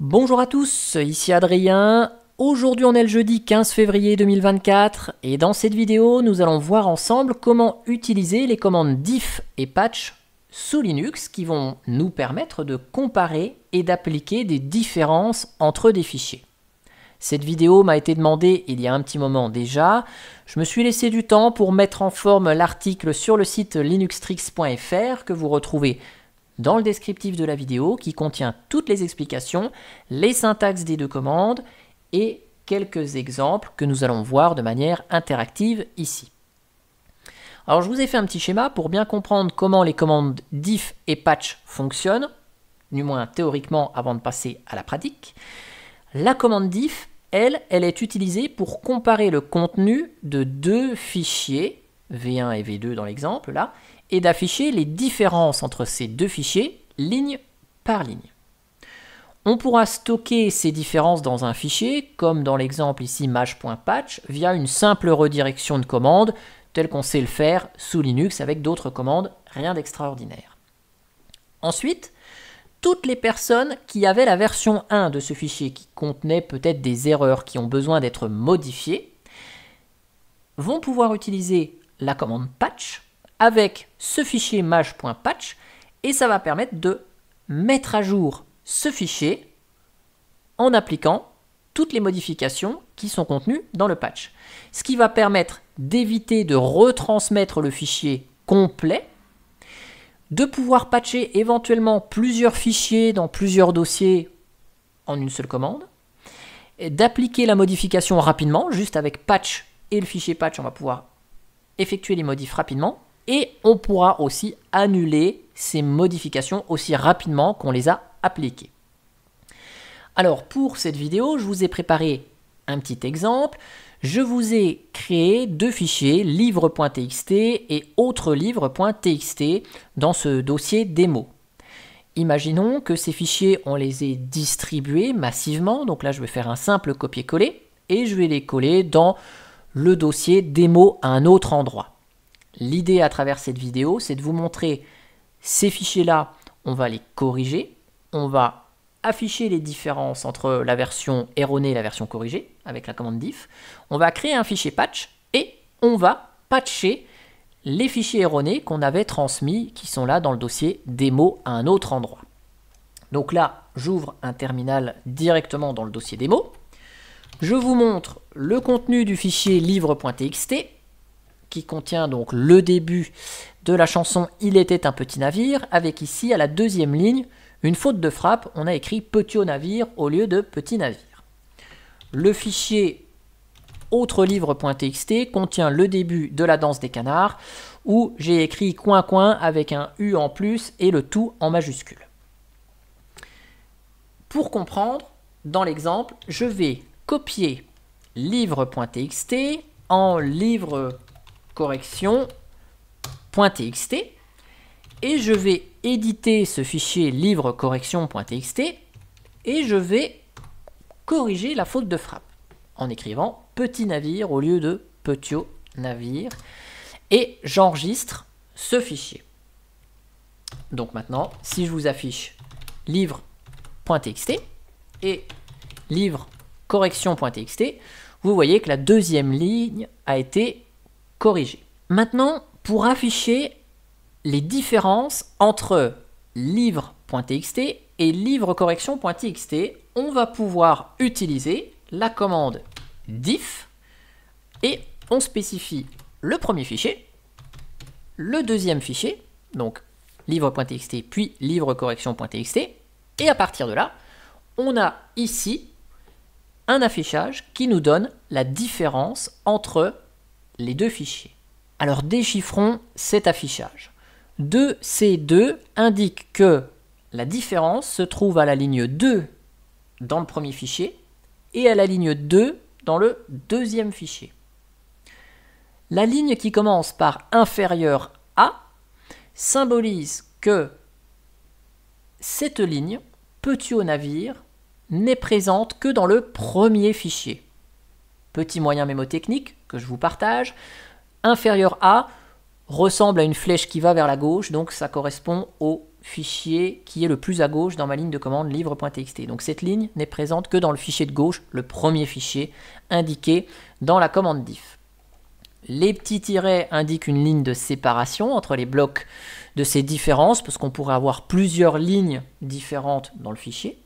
Bonjour à tous, ici Adrien. Aujourd'hui on est le jeudi 15 février 2024 et dans cette vidéo nous allons voir ensemble comment utiliser les commandes diff et patch sous Linux qui vont nous permettre de comparer et d'appliquer des différences entre des fichiers. Cette vidéo m'a été demandée il y a un petit moment déjà. Je me suis laissé du temps pour mettre en forme l'article sur le site linuxtrix.fr que vous retrouvez dans le descriptif de la vidéo qui contient toutes les explications, les syntaxes des deux commandes et quelques exemples que nous allons voir de manière interactive ici. Alors je vous ai fait un petit schéma pour bien comprendre comment les commandes diff et patch fonctionnent, du moins théoriquement avant de passer à la pratique. La commande diff, elle, elle est utilisée pour comparer le contenu de deux fichiers, V1 et V2 dans l'exemple là, et d'afficher les différences entre ces deux fichiers ligne par ligne. On pourra stocker ces différences dans un fichier, comme dans l'exemple ici match.patch, via une simple redirection de commande, telle qu'on sait le faire sous Linux avec d'autres commandes, rien d'extraordinaire. Ensuite, toutes les personnes qui avaient la version 1 de ce fichier, qui contenait peut-être des erreurs qui ont besoin d'être modifiées, vont pouvoir utiliser la commande patch avec ce fichier mage.patch et ça va permettre de mettre à jour ce fichier en appliquant toutes les modifications qui sont contenues dans le patch. Ce qui va permettre d'éviter de retransmettre le fichier complet, de pouvoir patcher éventuellement plusieurs fichiers dans plusieurs dossiers en une seule commande, d'appliquer la modification rapidement, juste avec patch et le fichier patch, on va pouvoir effectuer les modifs rapidement, et on pourra aussi annuler ces modifications aussi rapidement qu'on les a appliquées. Alors pour cette vidéo, je vous ai préparé un petit exemple. Je vous ai créé deux fichiers, livre.txt et autres livre.txt dans ce dossier démo. Imaginons que ces fichiers, on les ait distribués massivement. Donc là, je vais faire un simple copier-coller et je vais les coller dans le dossier démo à un autre endroit. L'idée à travers cette vidéo, c'est de vous montrer ces fichiers-là, on va les corriger, on va afficher les différences entre la version erronée et la version corrigée avec la commande diff. On va créer un fichier patch et on va patcher les fichiers erronés qu'on avait transmis qui sont là dans le dossier démo à un autre endroit. Donc là, j'ouvre un terminal directement dans le dossier démo. Je vous montre le contenu du fichier livre.txt qui contient donc le début de la chanson Il était un petit navire, avec ici à la deuxième ligne une faute de frappe, on a écrit petit navire au lieu de petit navire. Le fichier autre livre.txt contient le début de la danse des canards, où j'ai écrit coin coin avec un U en plus et le tout en majuscule. Pour comprendre, dans l'exemple, je vais copier livre.txt en livre correction.txt et je vais éditer ce fichier livre correction.txt et je vais corriger la faute de frappe en écrivant petit navire au lieu de petit navire et j'enregistre ce fichier. Donc maintenant, si je vous affiche livre.txt et livre correction.txt, vous voyez que la deuxième ligne a été corrigé. Maintenant, pour afficher les différences entre livre.txt et livre livrecorrection.txt, on va pouvoir utiliser la commande diff et on spécifie le premier fichier, le deuxième fichier, donc livre.txt puis livre livrecorrection.txt, et à partir de là, on a ici un affichage qui nous donne la différence entre les deux fichiers. Alors déchiffrons cet affichage. 2C2 indique que la différence se trouve à la ligne 2 dans le premier fichier et à la ligne 2 dans le deuxième fichier. La ligne qui commence par inférieur à symbolise que cette ligne, petit au navire, n'est présente que dans le premier fichier. Petit moyen mémotechnique, que je vous partage. Inférieur à ressemble à une flèche qui va vers la gauche, donc ça correspond au fichier qui est le plus à gauche dans ma ligne de commande livre.txt. Donc cette ligne n'est présente que dans le fichier de gauche, le premier fichier indiqué dans la commande diff. Les petits tirets indiquent une ligne de séparation entre les blocs de ces différences, parce qu'on pourrait avoir plusieurs lignes différentes dans le fichier.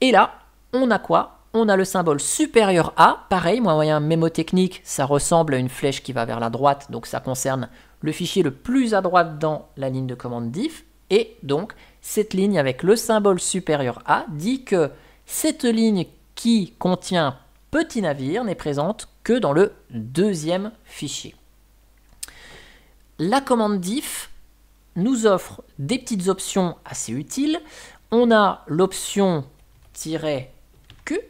Et là, on a quoi on a le symbole supérieur A, pareil, moi, moyen mémotechnique, ça ressemble à une flèche qui va vers la droite, donc ça concerne le fichier le plus à droite dans la ligne de commande diff, et donc cette ligne avec le symbole supérieur A dit que cette ligne qui contient petit navire n'est présente que dans le deuxième fichier. La commande diff nous offre des petites options assez utiles. On a l'option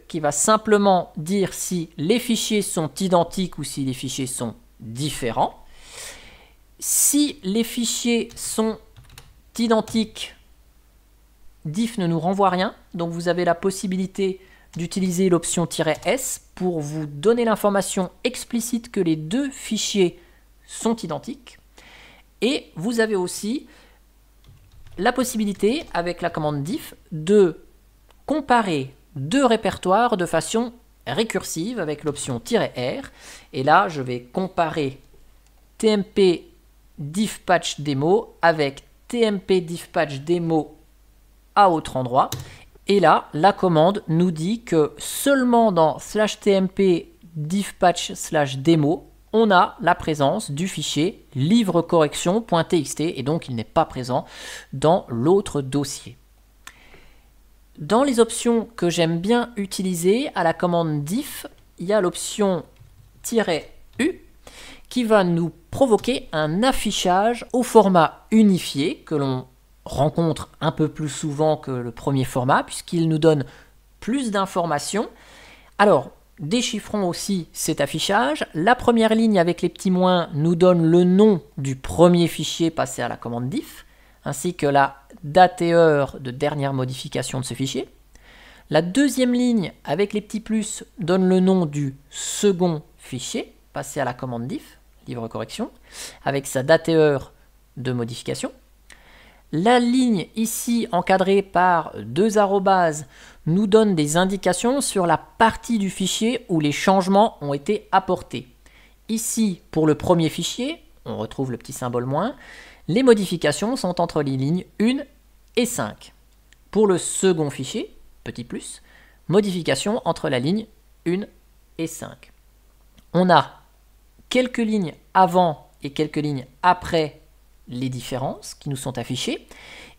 qui va simplement dire si les fichiers sont identiques ou si les fichiers sont différents. Si les fichiers sont identiques, diff ne nous renvoie rien, donc vous avez la possibilité d'utiliser l'option "-s" pour vous donner l'information explicite que les deux fichiers sont identiques. Et vous avez aussi la possibilité, avec la commande diff, de comparer deux répertoires de façon récursive avec l'option "-r". Et là, je vais comparer tmp diff patch demo avec tmp diff demo à autre endroit. Et là, la commande nous dit que seulement dans slash tmp diff slash demo, on a la présence du fichier livre et donc il n'est pas présent dans l'autre dossier. Dans les options que j'aime bien utiliser, à la commande diff, il y a l'option "-u", qui va nous provoquer un affichage au format unifié que l'on rencontre un peu plus souvent que le premier format puisqu'il nous donne plus d'informations. Alors, déchiffrons aussi cet affichage. La première ligne avec les petits moins nous donne le nom du premier fichier passé à la commande diff ainsi que la date et heure de dernière modification de ce fichier. La deuxième ligne avec les petits plus donne le nom du second fichier, passé à la commande diff, livre correction, avec sa date et heure de modification. La ligne ici encadrée par deux arrobases nous donne des indications sur la partie du fichier où les changements ont été apportés. Ici, pour le premier fichier, on retrouve le petit symbole moins, les modifications sont entre les lignes 1 et 5. Pour le second fichier, petit plus, modification entre la ligne 1 et 5. On a quelques lignes avant et quelques lignes après les différences qui nous sont affichées.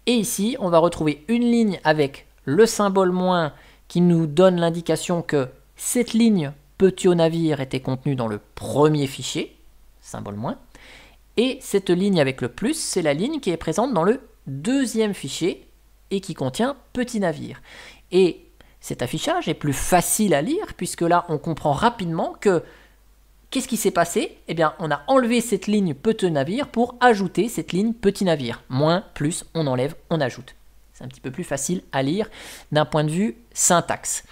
Et ici, on va retrouver une ligne avec le symbole moins qui nous donne l'indication que cette ligne petit au navire était contenue dans le premier fichier, symbole moins. Et cette ligne avec le plus, c'est la ligne qui est présente dans le deuxième fichier et qui contient petit navire. Et cet affichage est plus facile à lire puisque là on comprend rapidement que qu'est-ce qui s'est passé Eh bien on a enlevé cette ligne petit navire pour ajouter cette ligne petit navire. Moins, plus, on enlève, on ajoute. C'est un petit peu plus facile à lire d'un point de vue syntaxe.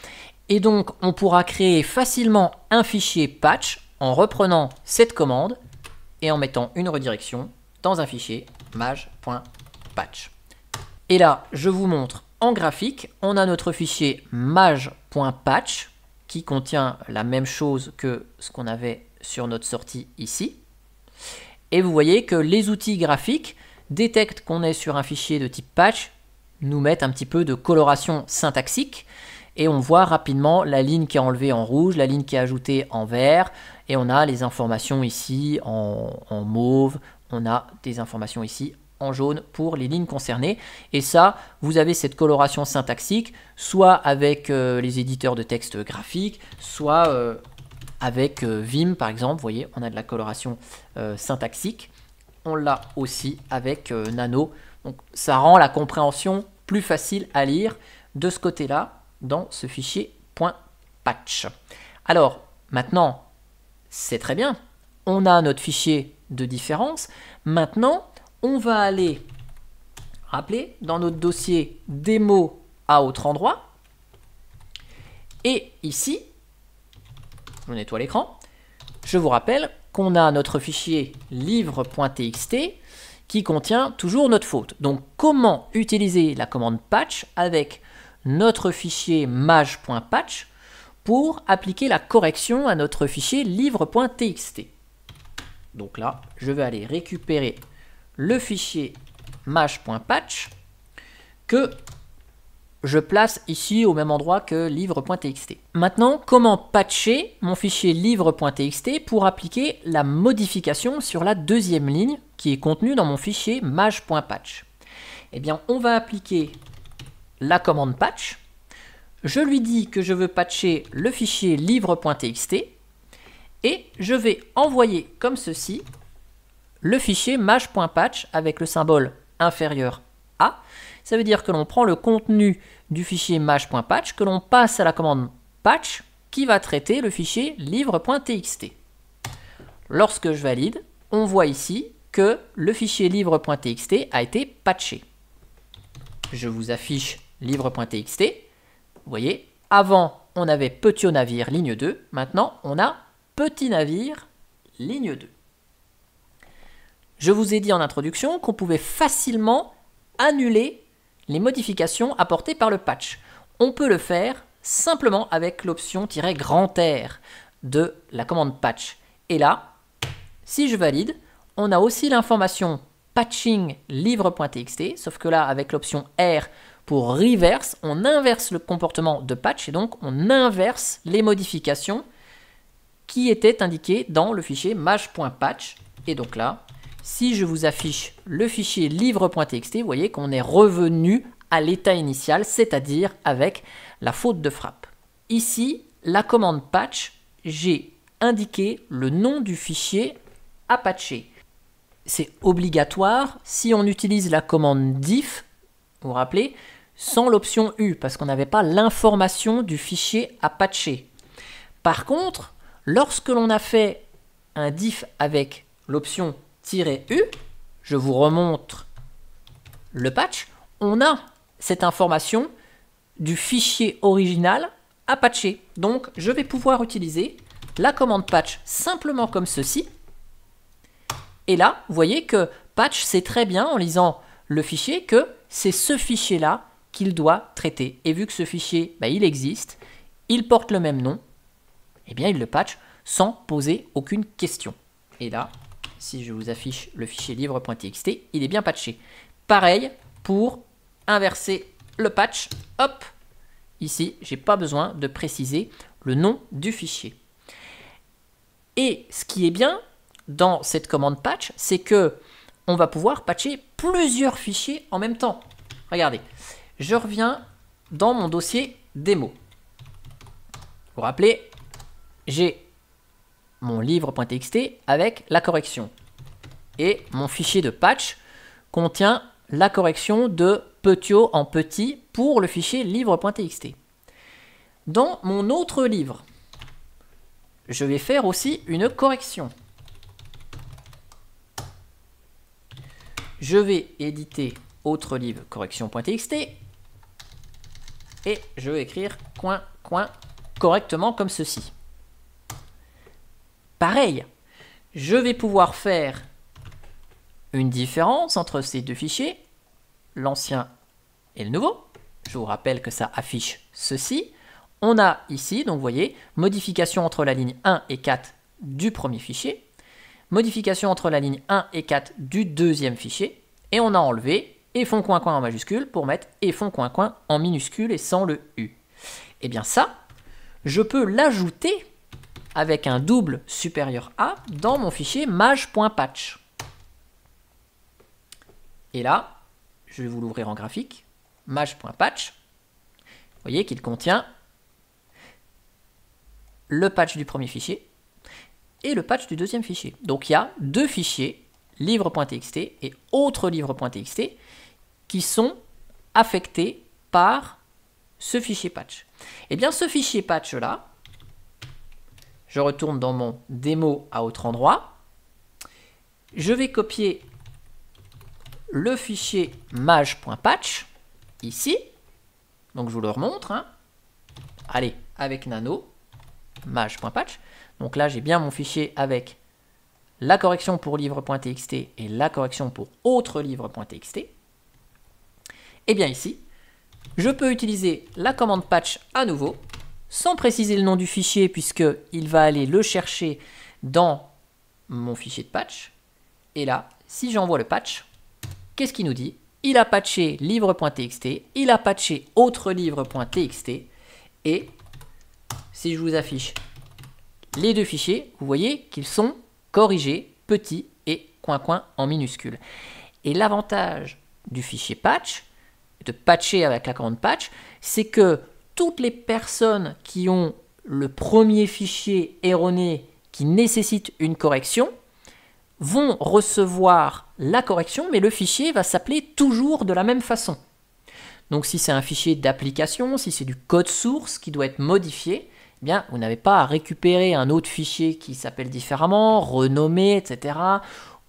Et donc on pourra créer facilement un fichier patch en reprenant cette commande et en mettant une redirection dans un fichier mage.patch. Et là, je vous montre en graphique, on a notre fichier mage.patch qui contient la même chose que ce qu'on avait sur notre sortie ici. Et vous voyez que les outils graphiques détectent qu'on est sur un fichier de type patch, nous mettent un petit peu de coloration syntaxique, et on voit rapidement la ligne qui est enlevée en rouge, la ligne qui est ajoutée en vert, et on a les informations ici en, mauve, on a des informations ici en jaune pour les lignes concernées. Et ça, vous avez cette coloration syntaxique, soit avec euh, les éditeurs de texte graphique, soit euh, avec euh, Vim par exemple. Vous voyez, on a de la coloration syntaxique. On l'a aussi avec Nano. Donc ça rend la compréhension plus facile à lire de ce côté-là dans ce fichier .patch. Alors, maintenant, c'est très bien. On a notre fichier de différence. Maintenant, on va aller, rappeler, dans notre dossier démo à autre endroit. Et ici, je nettoie l'écran, je vous rappelle qu'on a notre fichier livre.txt qui contient toujours notre faute. Donc comment utiliser la commande patch avec notre fichier mage.patch pour appliquer la correction à notre fichier livre.txt. Donc là, je vais aller récupérer le fichier mage.patch que je place ici au même endroit que livre.txt. Maintenant, comment patcher mon fichier livre.txt pour appliquer la modification sur la deuxième ligne qui est contenue dans mon fichier mage.patch Eh bien, on va appliquer la commande patch, je lui dis que je veux patcher le fichier livre.txt et je vais envoyer comme ceci le fichier mage.patch avec le symbole inférieur à. Ça veut dire que l'on prend le contenu du fichier mage.patch, que l'on passe à la commande patch qui va traiter le fichier livre.txt. Lorsque je valide, on voit ici que le fichier livre.txt a été patché. Je vous affiche livre.txt. Vous voyez, avant, on avait petit navire, ligne 2. Maintenant, on a petit navire, ligne 2. Je vous ai dit en introduction qu'on pouvait facilement annuler les modifications apportées par le patch. On peut le faire simplement avec l'option R" de la commande patch. Et là, si je valide, on a aussi l'information patching livre.txt, sauf que là, avec l'option R, pour reverse, on inverse le comportement de patch et donc on inverse les modifications qui étaient indiquées dans le fichier mage.patch. Et donc là, si je vous affiche le fichier livre.txt, vous voyez qu'on est revenu à l'état initial, c'est-à-dire avec la faute de frappe. Ici, la commande patch, j'ai indiqué le nom du fichier à patcher. C'est obligatoire si on utilise la commande diff, vous vous rappelez, sans l'option U, parce qu'on n'avait pas l'information du fichier à patcher. Par contre, lorsque l'on a fait un diff avec l'option "-u", je vous remontre le patch, on a cette information du fichier original à patcher. Donc, je vais pouvoir utiliser la commande patch simplement comme ceci. Et là, vous voyez que patch, c'est très bien en lisant le fichier que c'est ce fichier-là qu'il doit traiter. Et vu que ce fichier, bah, il existe, il porte le même nom, eh bien il le patch sans poser aucune question. Et là, si je vous affiche le fichier livre.txt, il est bien patché. Pareil pour inverser le patch. Hop, ici, j'ai pas besoin de préciser le nom du fichier. Et ce qui est bien dans cette commande patch, c'est que on va pouvoir patcher plusieurs fichiers en même temps. Regardez, je reviens dans mon dossier démo. Vous vous rappelez, j'ai mon livre.txt avec la correction. Et mon fichier de patch contient la correction de petio en petit pour le fichier livre.txt. Dans mon autre livre, je vais faire aussi une correction. Je vais éditer autre livre correction.txt et je vais écrire coin, coin correctement comme ceci. Pareil, je vais pouvoir faire une différence entre ces deux fichiers, l'ancien et le nouveau. Je vous rappelle que ça affiche ceci. On a ici, donc vous voyez, modification entre la ligne 1 et 4 du premier fichier, modification entre la ligne 1 et 4 du deuxième fichier, et on a enlevé et font coin coin en majuscule pour mettre et font coin coin en minuscule et sans le U. Et eh bien ça, je peux l'ajouter avec un double supérieur à dans mon fichier mage.patch. Et là, je vais vous l'ouvrir en graphique, mage.patch. Vous voyez qu'il contient le patch du premier fichier et le patch du deuxième fichier. Donc il y a deux fichiers livre.txt et autres livres.txt qui sont affectés par ce fichier patch. Et eh bien ce fichier patch là, je retourne dans mon démo à autre endroit, je vais copier le fichier mage.patch ici, donc je vous le remontre, hein. allez avec nano mage.patch, donc là j'ai bien mon fichier avec la correction pour livre.txt et la correction pour autre livre.txt, et eh bien ici, je peux utiliser la commande patch à nouveau, sans préciser le nom du fichier, puisqu'il va aller le chercher dans mon fichier de patch. Et là, si j'envoie le patch, qu'est-ce qu'il nous dit Il a patché livre.txt, il a patché autre livre.txt, et si je vous affiche les deux fichiers, vous voyez qu'ils sont corrigé, petit et coin coin en minuscule. Et l'avantage du fichier patch, de patcher avec la commande patch, c'est que toutes les personnes qui ont le premier fichier erroné qui nécessite une correction vont recevoir la correction, mais le fichier va s'appeler toujours de la même façon. Donc si c'est un fichier d'application, si c'est du code source qui doit être modifié, vous n'avez pas à récupérer un autre fichier qui s'appelle différemment, renommer, etc.,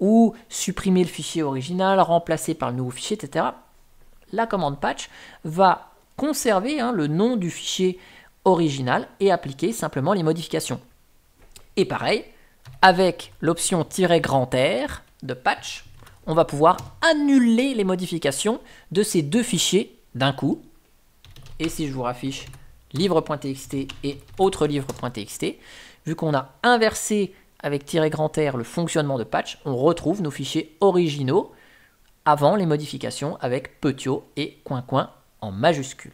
ou supprimer le fichier original, remplacer par le nouveau fichier, etc. La commande patch va conserver hein, le nom du fichier original et appliquer simplement les modifications. Et pareil, avec l'option "-grand r" de patch, on va pouvoir annuler les modifications de ces deux fichiers d'un coup. Et si je vous raffiche livre.txt et autres livre.txt. Vu qu'on a inversé avec tiret grand R le fonctionnement de patch, on retrouve nos fichiers originaux avant les modifications avec petio et coin en majuscule.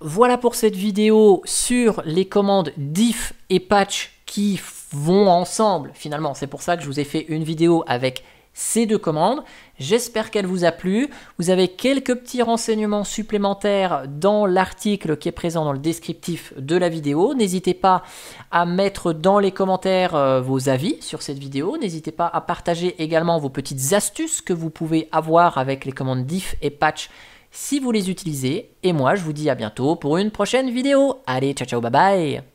Voilà pour cette vidéo sur les commandes diff et patch qui vont ensemble finalement. C'est pour ça que je vous ai fait une vidéo avec ces deux commandes. J'espère qu'elle vous a plu. Vous avez quelques petits renseignements supplémentaires dans l'article qui est présent dans le descriptif de la vidéo. N'hésitez pas à mettre dans les commentaires euh, vos avis sur cette vidéo. N'hésitez pas à partager également vos petites astuces que vous pouvez avoir avec les commandes diff et patch si vous les utilisez. Et moi, je vous dis à bientôt pour une prochaine vidéo. Allez, ciao ciao, bye bye